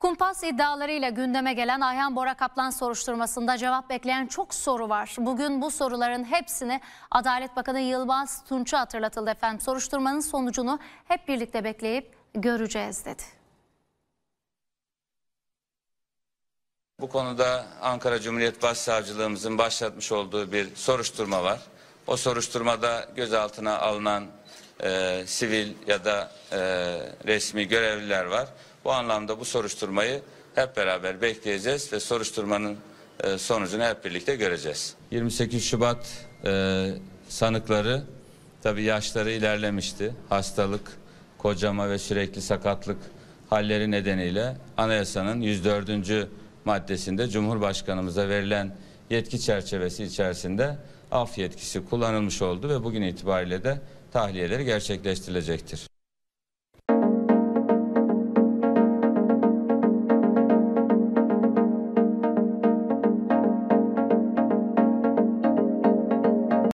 Kumpas iddialarıyla gündeme gelen Ayhan Bora Kaplan soruşturmasında cevap bekleyen çok soru var. Bugün bu soruların hepsini Adalet Bakanı Yılmaz Tunçu hatırlatıldı efendim. Soruşturmanın sonucunu hep birlikte bekleyip göreceğiz dedi. Bu konuda Ankara Cumhuriyet Başsavcılığımızın başlatmış olduğu bir soruşturma var. O soruşturmada gözaltına alınan e, sivil ya da e, resmi görevliler var. Bu anlamda bu soruşturmayı hep beraber bekleyeceğiz ve soruşturmanın e, sonucunu hep birlikte göreceğiz. 28 Şubat e, sanıkları tabii yaşları ilerlemişti. Hastalık, kocama ve sürekli sakatlık halleri nedeniyle anayasanın 104. maddesinde Cumhurbaşkanımıza verilen yetki çerçevesi içerisinde af yetkisi kullanılmış oldu ve bugün itibariyle de tahliyeleri gerçekleştirilecektir.